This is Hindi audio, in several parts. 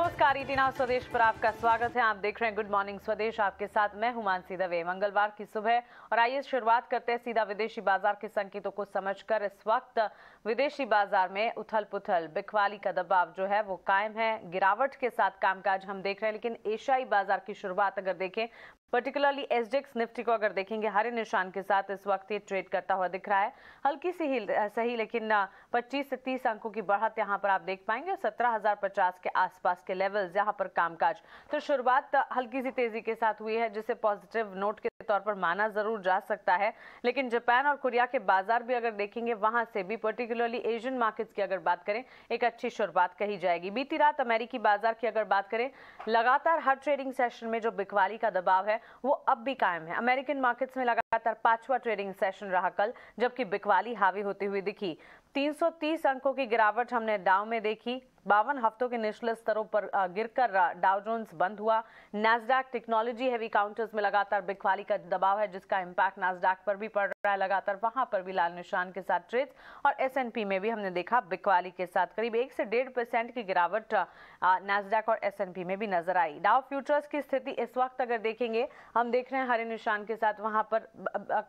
नमस्कार ईटीना स्वदेश पर आपका स्वागत है आप देख रहे हैं गुड मॉर्निंग स्वदेश आपके साथ मैं हुमानसी दवे मंगलवार की सुबह और आइए शुरुआत करते हैं सीधा विदेशी बाजार के संकेतों को समझकर इस वक्त विदेशी बाजार में उथल पुथल बिखवाली का दबाव जो है वो कायम है गिरावट के साथ कामकाज हम देख रहे हैं लेकिन एशियाई बाजार की शुरुआत अगर देखें पर्टिकुलरली एसडेक्स निफ्टी को अगर देखेंगे हरे निशान के साथ इस वक्त ये ट्रेड करता हुआ दिख रहा है हल्की सी ही सही लेकिन 25 से 30 अंकों की बढ़त यहाँ पर आप देख पाएंगे हजार 17,050 के आसपास के लेवल्स यहाँ पर कामकाज तो शुरुआत हल्की सी तेजी के साथ हुई है जिसे पॉजिटिव नोट के तौर पर माना जरूर जा सकता है लेकिन जापान और कोरिया के बाजार भी अगर देखेंगे वहां से भी पर्टिकुलरली एशियन मार्केट्स की अगर बात करें एक अच्छी शुरुआत कही जाएगी बीती रात अमेरिकी बाजार की अगर बात करें लगातार हर ट्रेडिंग सेशन में जो बिकवाली का दबाव है वो अब भी कायम है अमेरिकन मार्केट्स में लगातार पांचवा ट्रेडिंग सेशन रहा कल जबकि बिकवाली हावी होती हुई दिखी 330 अंकों की गिरावट हमने डाउ में देखी बावन हफ्तों के निचले स्तरों पर गिरकर डाउ जोन्स बंद हुआ नैसडैक टेक्नोलॉजी हैवी काउंटर्स में लगातार बिकवाली का दबाव है जिसका इम्पैक्ट नैसडैक पर भी पड़ रहा है लगातार वहां पर भी लाल निशान के साथ ट्रेड और एसएनपी में भी हमने देखा बिकवाली के साथ करीब एक से डेढ़ परसेंट की गिरावट नैसडैक और एसएनपी में भी नजर आई डाउ फ्यूचर्स की स्थिति इस वक्त अगर देखेंगे हम देख रहे हैं हरे निशान के साथ वहां पर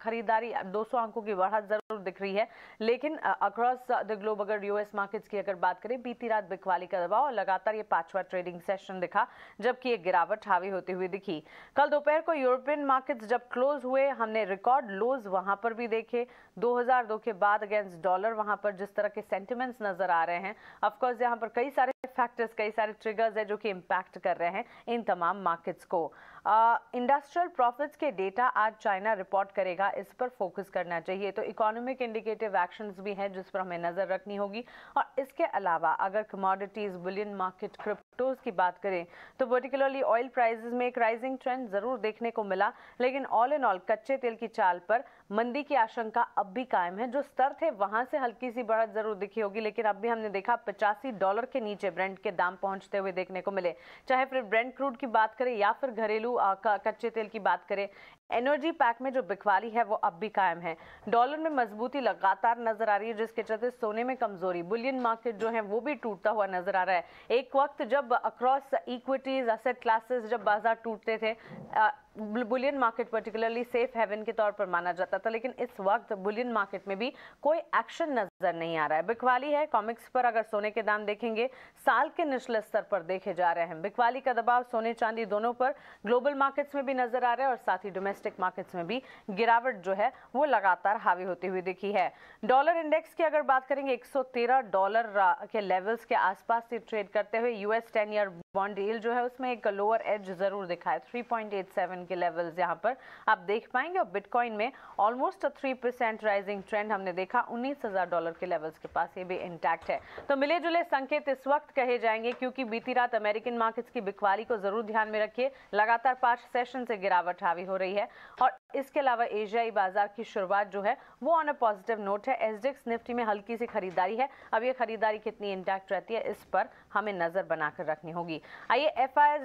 खरीदारी 200 अंकों की बढ़त जरूर दिख रही है लेकिन अक्रॉस अक्रॉस द ग्लोब अगर यूएस मार्केट्स की अगर बात करें बीती रात बिकवाली का दबाव और लगातार ये पांचवा ट्रेडिंग सेशन दिखा जबकि ये गिरावट हावी होती हुई दिखी कल दोपहर को यूरोपियन मार्केट्स जब क्लोज हुए हमने रिकॉर्ड लोज वहां पर भी देखे 2002 के बाद अगेंस्ट डॉलर वहां पर जिस तरह के सेंटिमेंट्स नजर आ रहे हैं अफकोर्स यहाँ पर कई सारे फैक्टर्स कई सारे ट्रिगर्स है जो कि इम्पैक्ट कर रहे हैं इन तमाम मार्केट्स को इंडस्ट्रियल प्रॉफिट्स के डेटा आज चाइना रिपोर्ट करेगा इस पर फोकस करना चाहिए तो इकोनॉमिक इंडिकेटिव एक्शंस भी हैं जिस पर हमें नज़र रखनी होगी और इसके अलावा अगर कमोडिटीज़ बुलियन मार्केट क्रिप्टोज़ की बात करें तो पर्टिकुलरली ऑयल प्राइजेस में एक राइजिंग ट्रेंड ज़रूर देखने को मिला लेकिन ऑल इन ऑल कच्चे तेल की चाल पर मंदी की आशंका अब भी कायम है जो स्तर थे वहां से हल्की सी बढ़त ज़रूर दिखी होगी लेकिन अब भी हमने देखा पचासी डॉलर के नीचे ब्रेंड के दाम पहुंचते हुए देखने को मिले चाहे फिर ब्रेंड क्रूड की बात करें या फिर घरेलू कच्चे तेल की बात करें एनर्जी पैक में जो बिकवाली है वो अब भी कायम है डॉलर में मजबूती लगातार नजर आ रही है जिसके चलते सोने में कमजोरी बुलियन मार्केट जो है वो भी टूटता हुआ नजर आ रहा है एक वक्त जब अक्रॉस इक्विटीज असेट क्लासेस जब बाजार टूटते थे bullion market particularly safe haven के तौर पर माना जाता था लेकिन इस वक्त बुलियन मार्केट में भी कोई एक्शन नजर नहीं आ रहा है बिकवाली है कॉमिक्स पर अगर सोने के दाम देखेंगे साल के निचले स्तर पर देखे जा रहे हैं बिकवाली का दबाव सोने चांदी दोनों पर ग्लोबल मार्केट्स में भी नजर आ रहा है और साथ ही डोमेस्टिक मार्केट्स में भी गिरावट जो है वो लगातार हावी होती हुई दिखी है डॉलर इंडेक्स की अगर बात करेंगे एक डॉलर के लेवल्स के आसपास से ट्रेड करते हुए US ten year bond deal जो है उसमें एक लोअर एज जरूर दिखा है 3.87 के लेवल्स यहाँ पर आप देख पाएंगे और बिटकॉइन में almost three percent rising trend हमने देखा उन्नीस डॉलर डॉलर के लेवल्स के पास ये भी इंटैक्ट है तो मिले जुले संकेत इस वक्त कहे जाएंगे क्योंकि बीती रात अमेरिकन मार्केट्स की बिकवाली को जरूर ध्यान में रखिए लगातार पांच सेशन से गिरावट हावी हो रही है और इसके अलावा एशियाई बाजार की शुरुआत जो है वो ऑन अ पॉजिटिव नोट है एसडेक्स निफ्टी में हल्की सी खरीदारी है अब ये खरीदारी कितनी इंटैक्ट रहती है इस पर हमें नज़र बनाकर रखनी होगी आइए एफ आई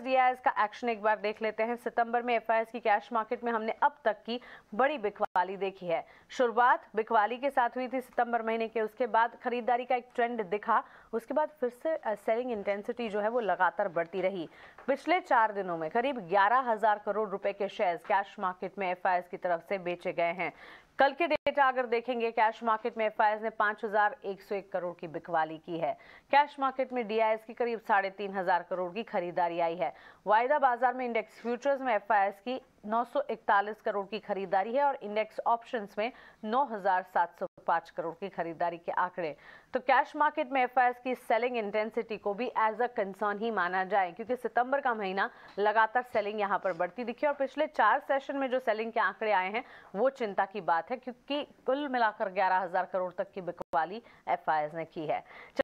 का एक्शन एक बार देख लेते हैं सितंबर में एफ की कैश मार्केट में हमने अब तक की बड़ी बिकवाली देखी है शुरुआत बिकवाली के साथ हुई थी सितंबर महीने के उसके बाद खरीदारी का एक ट्रेंड दिखा उसके बाद फिर से सेलिंग इंटेंसिटी जो है वो लगातार बढ़ती रही पिछले चार दिनों में करीब ग्यारह करोड़ रुपए के शेयर कैश मार्केट में एफ बायर्स की तरफ से बेचे गए हैं कल के अगर देखेंगे कैश मार्केट में एफ ने 5,101 करोड़ की बिकवाली की है कैश मार्केट में डीआईएस की करीब साढ़े तीन हजार करोड़ की खरीदारी आई है वायदा बाजार में इंडेक्स फ्यूचर्स में एफ की 941 करोड़ की खरीदारी है और इंडेक्स ऑप्शंस में 9,705 करोड़ की खरीदारी के आंकड़े तो कैश मार्केट में एफ की सेलिंग इंटेंसिटी को भी एज अ कंसर्न ही माना जाए क्योंकि सितंबर का महीना लगातार सेलिंग यहां पर बढ़ती दिखी और पिछले चार सेशन में जो सेलिंग के आंकड़े आए हैं वो चिंता की बात है क्योंकि की कुल मिलाकर ग्यारह हजार करोड़ तक की बिकवाली एफआईएस ने की है